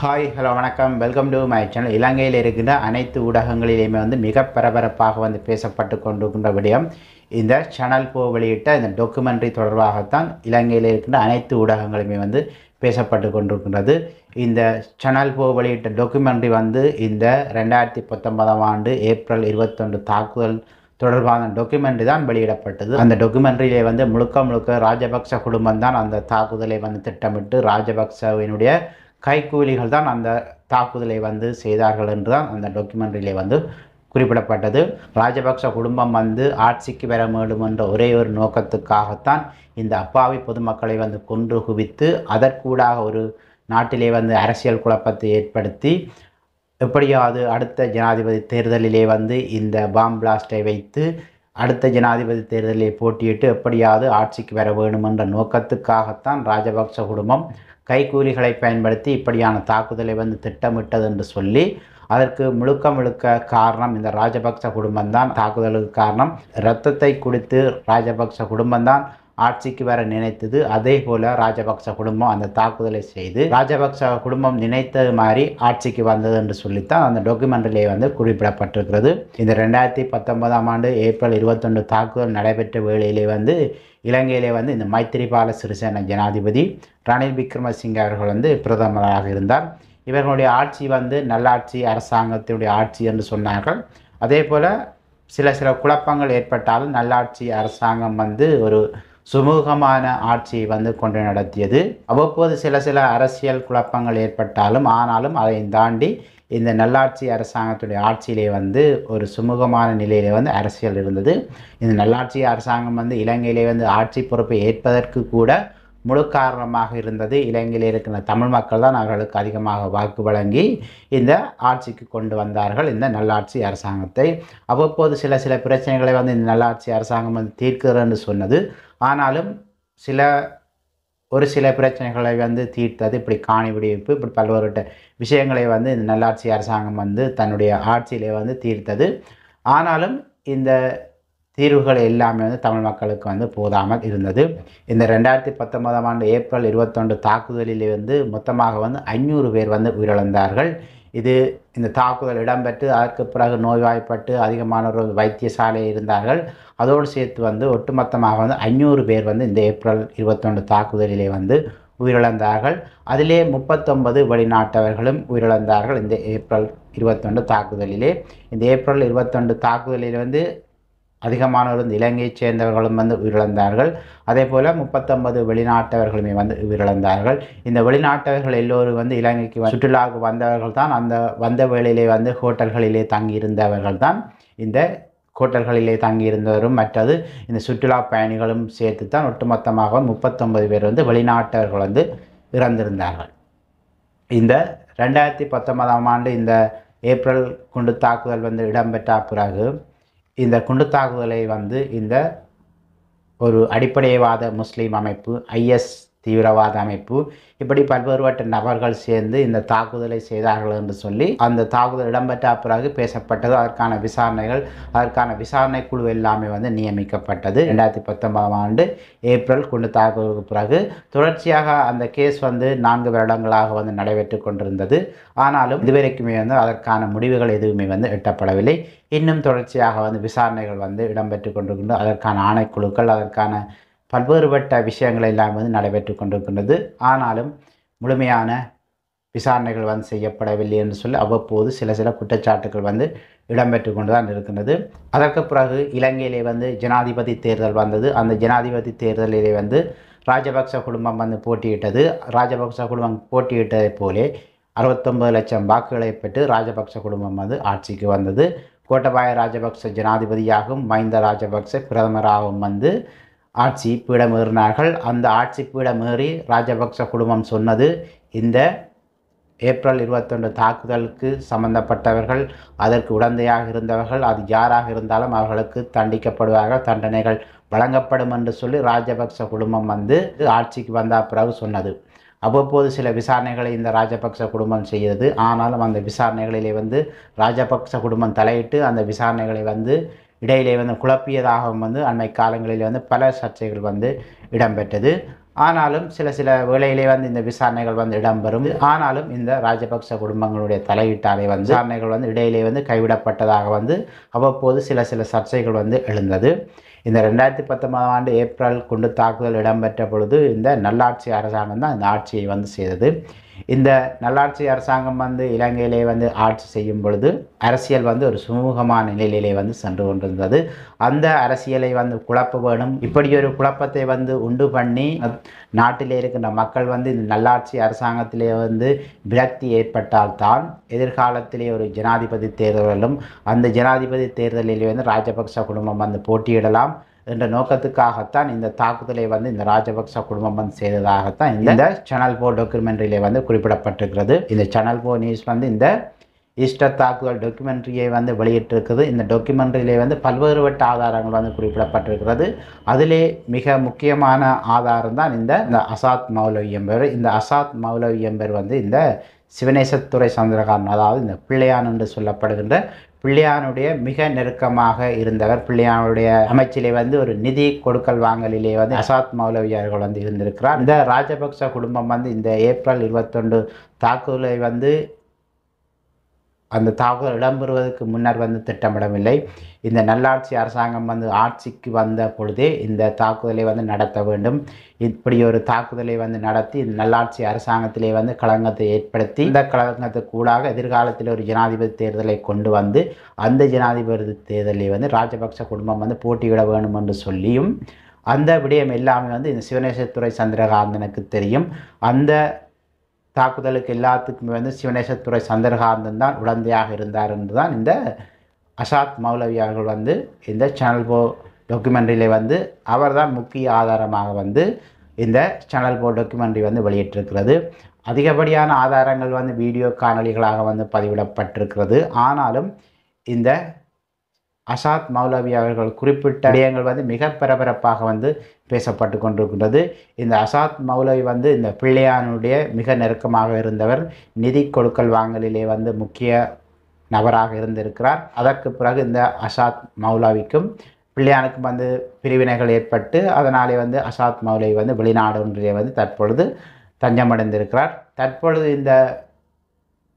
hi hello வணக்கம் welcome to my channel இலங்கையில் இருக்கின்ற அனைத்து ஊடகங்களிலேயுமே வந்து மிக பரபரப்பாக வந்து பேசப்பட்டு கொண்டிருக்கின்ற விடயம் இந்த சேனல் போ வெளியிட்ட இந்த டாக்குமெண்ட்ரி தொடர்பாகத்தான் இலங்கையில் இருக்கின்ற அனைத்து ஊடகங்களுமே வந்து பேசப்பட்டு கொண்டிருக்கின்றது இந்த சேனல் போ வெளியிட்ட டாக்குமெண்ட்ரி வந்து இந்த ரெண்டாயிரத்தி பத்தொன்பதாம் ஆண்டு ஏப்ரல் இருபத்தொன்று தாக்குதல் தொடர்பான டாக்குமெண்ட்ரி தான் வெளியிடப்பட்டது அந்த டாக்குமெண்ட்ரியிலே வந்து முழுக்க முழுக்க ராஜபக்ச குடும்பம் தான் அந்த தாக்குதலை வந்து திட்டமிட்டு ராஜபக்சவினுடைய கைக்கூலிகள் தான் அந்த தாக்குதலை வந்து செய்தார்கள் என்று தான் அந்த டாக்குமெண்ட்ரியில் வந்து குறிப்பிடப்பட்டது ராஜபக்ச குடும்பம் வந்து ஆட்சிக்கு பெற வேண்டும் என்ற ஒரே ஒரு நோக்கத்துக்காகத்தான் இந்த அப்பாவி பொதுமக்களை வந்து கொன்று குவித்து அதற்கூடாக ஒரு நாட்டிலே வந்து அரசியல் குழப்பத்தை ஏற்படுத்தி எப்படியாவது அடுத்த ஜனாதிபதி தேர்தலிலே வந்து இந்த பாம் பிளாஸ்டை வைத்து அடுத்த ஜனாதிபதி தேர்தலில் போட்டியிட்டு எப்படியாவது ஆட்சிக்கு வர வேண்டும் என்ற நோக்கத்துக்காகத்தான் ராஜபக்ச குடும்பம் கைகூலிகளை பயன்படுத்தி இப்படியான தாக்குதலை வந்து திட்டமிட்டது என்று சொல்லி அதற்கு முழுக்க முழுக்க காரணம் இந்த ராஜபக்ச குடும்பம்தான் தாக்குதலுக்கு காரணம் இரத்தத்தை குடித்து ராஜபக்ச குடும்பம்தான் ஆட்சிக்கு வர நினைத்தது அதே போல ராஜபக்ச குடும்பம் அந்த தாக்குதலை செய்து ராஜபக்ச குடும்பம் நினைத்தது மாதிரி ஆட்சிக்கு வந்தது என்று சொல்லித்தான் அந்த டாக்குமெண்ட்லேயே வந்து குறிப்பிடப்பட்டிருக்கிறது இந்த ரெண்டாயிரத்தி பத்தொன்பதாம் ஆண்டு ஏப்ரல் இருபத்தொன்று தாக்குதல் நடைபெற்ற வேளையிலே வந்து இலங்கையிலே வந்து இந்த மைத்திரிபால சிறிசேன ஜனாதிபதி ரணில் விக்ரமசிங்க அவர்கள் வந்து பிரதமராக இருந்தார் இவர்களுடைய ஆட்சி வந்து நல்லாட்சி அரசாங்கத்தினுடைய ஆட்சி என்று சொன்னார்கள் அதே போல் சில சில குழப்பங்கள் ஏற்பட்டாலும் நல்லாட்சி அரசாங்கம் வந்து ஒரு சுமூகமான ஆட்சி வந்து கொண்டு நடத்தியது அவ்வப்போது சில சில அரசியல் குழப்பங்கள் ஏற்பட்டாலும் ஆனாலும் அதை தாண்டி இந்த நல்லாட்சி அரசாங்கத்துடைய ஆட்சியிலே வந்து ஒரு சுமூகமான நிலையிலே வந்து அரசியல் இருந்தது இந்த நல்லாட்சி அரசாங்கம் வந்து இலங்கையிலே வந்து ஆட்சி பொறுப்பை ஏற்பதற்கு கூட முழு காரணமாக இருந்தது இலங்கையில் இருக்கிற தமிழ் மக்கள் தான் அவர்களுக்கு அதிகமாக வாக்கு வழங்கி இந்த ஆட்சிக்கு கொண்டு வந்தார்கள் இந்த நல்லாட்சி அரசாங்கத்தை அவ்வப்போது சில சில பிரச்சனைகளை வந்து இந்த நல்லாட்சி அரசாங்கம் வந்து தீர்க்கிறது என்று சொன்னது ஆனாலும் சில ஒரு சில பிரச்சனைகளை வந்து தீர்த்தது இப்படி காணி விடுவிப்பு இப்படி பல்வேறு விஷயங்களை வந்து இந்த நல்லாட்சி அரசாங்கம் வந்து தன்னுடைய ஆட்சியிலே வந்து தீர்த்தது ஆனாலும் இந்த தீர்வுகள் எல்லாமே வந்து தமிழ் மக்களுக்கு வந்து போதாமல் இருந்தது இந்த ரெண்டாயிரத்தி பத்தொன்பதாம் ஆண்டு ஏப்ரல் இருபத்தொன்று தாக்குதலிலே வந்து மொத்தமாக வந்து ஐநூறு பேர் வந்து உயிரிழந்தார்கள் இது இந்த தாக்குதல் இடம்பெற்று அதற்கு பிறகு நோய்வாய்ப்பட்டு அதிகமானவர்கள் வைத்தியசாலையில் இருந்தார்கள் அதோடு சேர்த்து வந்து ஒட்டுமொத்தமாக வந்து ஐநூறு பேர் வந்து இந்த ஏப்ரல் இருபத்தொன்று தாக்குதலிலே வந்து உயிரிழந்தார்கள் அதிலே முப்பத்தொன்பது வெளிநாட்டவர்களும் உயிரிழந்தார்கள் இந்த ஏப்ரல் இருபத்தொன்று தாக்குதலிலே இந்த ஏப்ரல் இருபத்தொன்று தாக்குதலில் வந்து அதிகமானவர் வந்து இலங்கையைச் சேர்ந்தவர்களும் வந்து உயிரிழந்தார்கள் அதே போல் முப்பத்தொன்பது வெளிநாட்டவர்களுமே வந்து உயிரிழந்தார்கள் இந்த வெளிநாட்டவர்கள் எல்லோரும் வந்து இலங்கைக்கு சுற்றுலாவுக்கு வந்தவர்கள் தான் அந்த வந்த வேளையிலே வந்து ஹோட்டல்களிலே தங்கியிருந்தவர்கள் தான் இந்த ஹோட்டல்களிலே தங்கியிருந்தவரும் மற்றது இந்த சுற்றுலா பயணிகளும் சேர்த்து தான் ஒட்டுமொத்தமாக முப்பத்தொன்பது பேர் வந்து வெளிநாட்டவர்கள் வந்து இறந்திருந்தார்கள் இந்த ரெண்டாயிரத்தி பத்தொன்பதாம் ஆண்டு இந்த ஏப்ரல் குண்டு தாக்குதல் வந்து இடம்பெற்ற பிறகு இந்த குண்டு தாக்குதலை வந்து இந்த ஒரு அடிப்படைவாத முஸ்லீம் அமைப்பு ஐஎஸ் தீவிரவாத அமைப்பு இப்படி பல்வேறுபட்ட நபர்கள் சேர்ந்து இந்த தாக்குதலை செய்தார்கள் என்று சொல்லி அந்த தாக்குதல் இடம்பெற்ற பிறகு பேசப்பட்டது அதற்கான விசாரணைகள் அதற்கான விசாரணை குழு எல்லாமே வந்து நியமிக்கப்பட்டது ரெண்டாயிரத்தி பத்தொன்பதாம் ஆண்டு ஏப்ரல் குண்டு தாக்குதலுக்கு பிறகு தொடர்ச்சியாக அந்த கேஸ் வந்து நான்கு வருடங்களாக வந்து நடைபெற்று கொண்டிருந்தது ஆனாலும் இதுவரைக்குமே வந்து அதற்கான முடிவுகள் எதுவுமே வந்து எட்டப்படவில்லை இன்னும் தொடர்ச்சியாக வந்து விசாரணைகள் வந்து இடம்பெற்று கொண்டிருக்கின்றன அதற்கான ஆணைக்குழுக்கள் அதற்கான பல்வேறுபட்ட விஷயங்கள் எல்லாம் வந்து நடைபெற்று கொண்டிருக்கின்றது ஆனாலும் முழுமையான விசாரணைகள் வந்து செய்யப்படவில்லை என்று சொல்லி அவ்வப்போது சில சில குற்றச்சாட்டுகள் வந்து இடம்பெற்று கொண்டு தான் இருக்கின்றது அதற்கு பிறகு இலங்கையிலே வந்து ஜனாதிபதி தேர்தல் வந்தது அந்த ஜனாதிபதி தேர்தலிலே வந்து ராஜபக்ச குடும்பம் வந்து போட்டியிட்டது ராஜபக்ச குடும்பம் போட்டியிட்டதை போலே அறுபத்தொம்பது லட்சம் வாக்குகளை பெற்று ராஜபக்ச குடும்பம் வந்து ஆட்சிக்கு வந்தது கோட்டபாய ராஜபக்ச ஜனாதிபதியாகவும் மஹிந்த ராஜபக்ச பிரதமராகவும் வந்து ஆட்சி பீடமேறினார்கள் அந்த ஆட்சி பீடமேறி ராஜபக்ச குடும்பம் சொன்னது இந்த ஏப்ரல் இருபத்தொன்று தாக்குதலுக்கு சம்பந்தப்பட்டவர்கள் அதற்கு உடந்தையாக இருந்தவர்கள் அது யாராக இருந்தாலும் அவர்களுக்கு தண்டிக்கப்படுவார்கள் தண்டனைகள் வழங்கப்படும் என்று சொல்லி ராஜபக்ச குடும்பம் வந்து ஆட்சிக்கு வந்த பிறகு சொன்னது அவ்வப்போது சில விசாரணைகளை இந்த ராஜபக்ச குடும்பம் செய்தது ஆனாலும் அந்த விசாரணைகளிலே வந்து ராஜபக்ச குடும்பம் தலையிட்டு அந்த விசாரணைகளை வந்து இடையிலே வந்து குழப்பியதாகவும் வந்து அண்மை காலங்களில் வந்து பல சர்ச்சைகள் வந்து இடம்பெற்றது ஆனாலும் சில சில வேளையிலே வந்து இந்த விசாரணைகள் வந்து இடம்பெறும் ஆனாலும் இந்த ராஜபக்ச குடும்பங்களுடைய தலையீட்டாலே வந்து விசாரணைகள் வந்து இடையிலே வந்து கைவிடப்பட்டதாக வந்து அவ்வப்போது சில சில சர்ச்சைகள் வந்து எழுந்தது இந்த ரெண்டாயிரத்தி பத்தொன்பதாம் ஆண்டு ஏப்ரல் குண்டு தாக்குதல் இடம்பெற்ற பொழுது இந்த நல்லாட்சி அரசாங்கம் தான் இந்த ஆட்சியை வந்து செய்தது இந்த நல்லாட்சி அரசாங்கம் வந்து இலங்கையிலே வந்து ஆட்சி செய்யும் பொழுது அரசியல் வந்து ஒரு சுமூகமான நிலையிலே வந்து சென்று கொண்டிருந்தது அந்த அரசியலை வந்து குழப்ப வேணும் இப்படி ஒரு குழப்பத்தை வந்து உண்டு பண்ணி நாட்டிலே இருக்கின்ற மக்கள் வந்து இந்த நல்லாட்சி அரசாங்கத்திலே வந்து விரக்தி ஏற்பட்டால்தான் எதிர்காலத்திலே ஒரு ஜனாதிபதி தேர்தலும் அந்த ஜனாதிபதி தேர்தலிலே வந்து ராஜபக்ச குடும்பம் வந்து போட்டியிடலாம் என்ற நோக்கத்துக்காகத்தான் இந்த தாக்குதலை வந்து இந்த ராஜபக்ச குடும்பம் வந்து செய்ததாகத்தான் இந்த சேனல் ஃபோர் டாக்குமெண்ட்ரியிலே வந்து குறிப்பிடப்பட்டிருக்கிறது இந்த சேனல் ஃபோர் நியூஸ் வந்து இந்த ஈஸ்டர் தாக்குதல் டாக்குமெண்ட்ரியை வந்து வெளியிட்டிருக்குது இந்த டாக்குமெண்ட்ரியிலே வந்து பல்வேறுபட்ட ஆதாரங்கள் வந்து குறிப்பிடப்பட்டிருக்கிறது அதிலே மிக முக்கியமான ஆதாரம் தான் இந்த இந்த அசாத் மௌலவி என்பவர் இந்த அசாத் மௌலவி என்பவர் வந்து இந்த சிவனேசத்துறை சந்திரகாரன் அதாவது இந்த பிள்ளையான் என்று சொல்லப்படுகின்ற பிள்ளையானுடைய மிக நெருக்கமாக இருந்தவர் பிள்ளையானுடைய அமைச்சிலே வந்து ஒரு நிதி கொடுக்கல் வாங்கலிலே வந்து அசாத் மௌலவியார்கள் வந்து இருந்திருக்கிறார் இந்த ராஜபக்ச குடும்பம் வந்து இந்த ஏப்ரல் இருபத்தொன்று தாக்குதலை வந்து அந்த தாக்குதல் இடம்பெறுவதற்கு முன்னர் வந்து திட்டமிடவில்லை இந்த நல்லாட்சி அரசாங்கம் வந்து ஆட்சிக்கு வந்த பொழுதே இந்த தாக்குதலை வந்து நடத்த வேண்டும் இப்படி ஒரு தாக்குதலை வந்து நடத்தி இந்த நல்லாட்சி அரசாங்கத்திலே வந்து கழகத்தை ஏற்படுத்தி இந்த களங்கத்துக்கு கூடாக எதிர்காலத்தில் ஒரு ஜனாதிபதி தேர்தலை கொண்டு வந்து அந்த ஜனாதிபதி தேர்தலை வந்து ராஜபக்ச குடும்பம் வந்து போட்டியிட வேண்டும் என்று சொல்லியும் அந்த விடயம் எல்லாமே வந்து இந்த சிவநேசத்துறை சந்திரகாந்தனுக்கு தெரியும் அந்த தாக்குதலுக்கு எல்லாத்துக்குமே வந்து சிவனேசத்துறை சந்திரகாந்தன் தான் உடந்தையாக இருந்தார் என்று தான் இந்த அசாத் மௌலவி அவர்கள் வந்து இந்த சேனல் போ டாக்குமெண்ட்ரியில் வந்து அவர் தான் முக்கிய ஆதாரமாக வந்து இந்த சேனல் போ டாக்குமெண்ட்ரி வந்து வெளியிட்டிருக்கிறது அதிகப்படியான ஆதாரங்கள் வந்து வீடியோ காணொலிகளாக வந்து பதிவிடப்பட்டிருக்கிறது ஆனாலும் இந்த அசாத் மௌலவி அவர்கள் குறிப்பிட்ட விடயங்கள் வந்து மிக பரபரப்பாக வந்து பேசப்பட்டு கொண்டிருக்கின்றது இந்த அசாத் மௌலவி வந்து இந்த பிள்ளையானுடைய மிக நெருக்கமாக இருந்தவர் நிதி கொடுக்கல் வாங்கலிலே வந்து முக்கிய நபராக இருந்திருக்கிறார் அதற்கு பிறகு இந்த அசாத் மௌலாவிக்கும் பிள்ளையானுக்கும் வந்து பிரிவினைகள் ஏற்பட்டு அதனாலே வந்து அசாத் மௌலவி வந்து வெளிநாடு ஒன்றிலே வந்து தற்பொழுது தஞ்சமடைந்திருக்கிறார் தற்பொழுது இந்த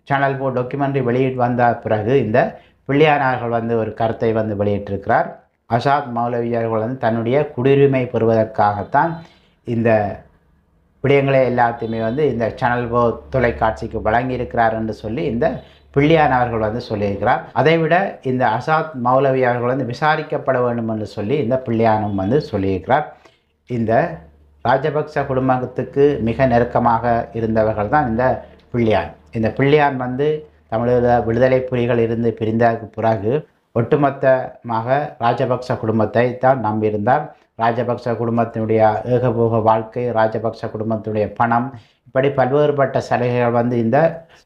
சேனல் போ டாக்குமெண்ட்ரி வெளியிட்டு வந்த பிறகு இந்த பிள்ளையானார்கள் வந்து ஒரு கருத்தை வந்து வெளியிட்டிருக்கிறார் அசாத் மௌலவியர்கள் வந்து தன்னுடைய குடியுரிமை பெறுவதற்காகத்தான் இந்த விடயங்களை எல்லாத்தையுமே வந்து இந்த சேனல் போ தொலைக்காட்சிக்கு வழங்கியிருக்கிறார் என்று சொல்லி இந்த பிள்ளையான் அவர்கள் வந்து சொல்லியிருக்கிறார் அதைவிட இந்த அசாத் மௌலவி அவர்கள் வந்து விசாரிக்கப்பட வேண்டும் என்று சொல்லி இந்த பிள்ளையானும் வந்து சொல்லியிருக்கிறார் இந்த ராஜபக்ச குடும்பத்துக்கு மிக நெருக்கமாக இருந்தவர்கள் தான் இந்த பிள்ளையான் இந்த பிள்ளையான் வந்து தமிழக விடுதலை புலிகள் இருந்து பிரிந்ததற்கு பிறகு ஒட்டுமொத்தமாக ராஜபக்ச குடும்பத்தை தான் நம்பியிருந்தார் ராஜபக்ச குடும்பத்தினுடைய ஏகபோக வாழ்க்கை ராஜபக்ச குடும்பத்தினுடைய பணம் இப்படி பல்வேறுபட்ட சலுகைகள் வந்து இந்த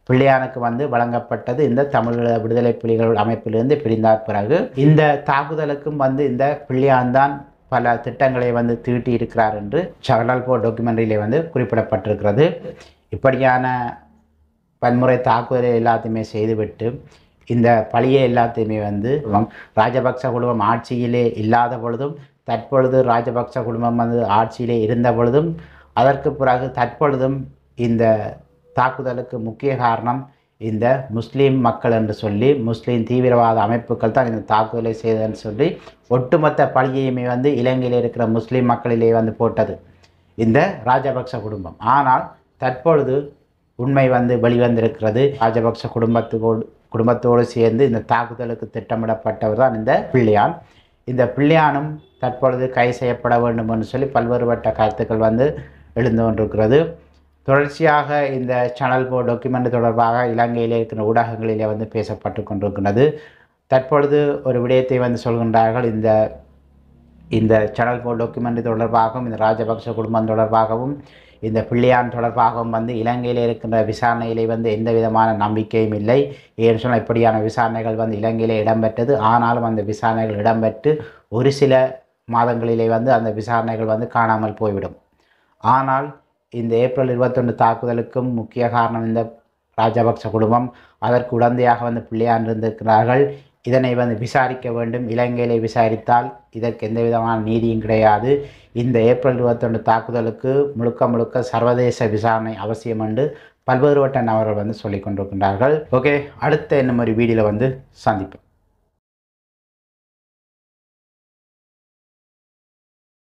பிள்ளையானுக்கு வந்து வழங்கப்பட்டது இந்த தமிழ விடுதலை புலிகள் அமைப்பிலிருந்து பிரிந்தார் பிறகு இந்த தாக்குதலுக்கும் வந்து இந்த பிள்ளையான் தான் பல திட்டங்களை வந்து தீட்டி இருக்கிறார் என்று சகலால்போ டாக்குமெண்ட்ரியிலே வந்து குறிப்பிடப்பட்டிருக்கிறது இப்படியான பன்முறை தாக்குதலை எல்லாத்தையுமே செய்துவிட்டு இந்த பழியை எல்லாத்தையுமே வந்து ராஜபக்ச குழுமம் ஆட்சியிலே இல்லாத பொழுதும் தற்பொழுது ராஜபக்ச குழுமம் வந்து ஆட்சியிலே இருந்த பொழுதும் அதற்கு பிறகு தற்பொழுதும் இந்த தாக்குதலுக்கு முக்கிய காரணம் இந்த முஸ்லீம் மக்கள் என்று சொல்லி முஸ்லீம் தீவிரவாத அமைப்புகள் தான் இந்த தாக்குதலை செய்ததுன்னு சொல்லி ஒட்டுமொத்த பழியையுமே வந்து இலங்கையில் இருக்கிற முஸ்லீம் மக்களிலே வந்து போட்டது இந்த ராஜபக்ச குடும்பம் ஆனால் தற்பொழுது உண்மை வந்து வெளிவந்திருக்கிறது ராஜபக்ச குடும்பத்தோடு குடும்பத்தோடு சேர்ந்து இந்த தாக்குதலுக்கு திட்டமிடப்பட்டவர் தான் இந்த பிள்ளையான் இந்த பிள்ளையானும் தற்பொழுது கை செய்யப்பட வேண்டும் என்று சொல்லி பல்வேறுபட்ட கருத்துக்கள் வந்து எழுந்து கொண்டிருக்கிறது தொடர்ச்சியாக இந்த சேனல் போ டாக்குமெண்ட் தொடர்பாக இலங்கையிலே இருக்கிற ஊடகங்களிலே வந்து பேசப்பட்டு கொண்டிருக்கிறது தற்பொழுது ஒரு விடயத்தை வந்து சொல்கின்றார்கள் இந்த இந்த சேனல் போ டாக்குமெண்ட் தொடர்பாகவும் இந்த ராஜபக்ச குடும்பம் தொடர்பாகவும் இந்த பிள்ளையான் தொடர்பாகவும் வந்து இலங்கையில் இருக்கின்ற விசாரணையிலே வந்து எந்த விதமான நம்பிக்கையும் இல்லை ஏன்னு சொன்னால் இப்படியான விசாரணைகள் வந்து இலங்கையிலே இடம்பெற்றது ஆனாலும் அந்த விசாரணைகள் இடம்பெற்று ஒரு சில மாதங்களிலே வந்து அந்த விசாரணைகள் வந்து காணாமல் போய்விடும் ஆனால் இந்த ஏப்ரல் இருபத்தொன்று தாக்குதலுக்கும் முக்கிய காரணம் இந்த ராஜபக்ச குடும்பம் அதற்கு உடந்தையாக வந்து பிள்ளையான் இருந்திருக்கிறார்கள் இதனை வந்து விசாரிக்க வேண்டும் இலங்கையிலே விசாரித்தால் இதற்கு எந்த விதமான நீதியும் கிடையாது இந்த ஏப்ரல் இருபத்தொன்று தாக்குதலுக்கு முழுக்க முழுக்க சர்வதேச விசாரணை அவசியம் என்று வட்ட நபர்கள் வந்து சொல்லிக் கொண்டிருக்கின்றார்கள் ஓகே அடுத்த இன்னும் ஒரு வீடியோவில் வந்து சந்திப்போம்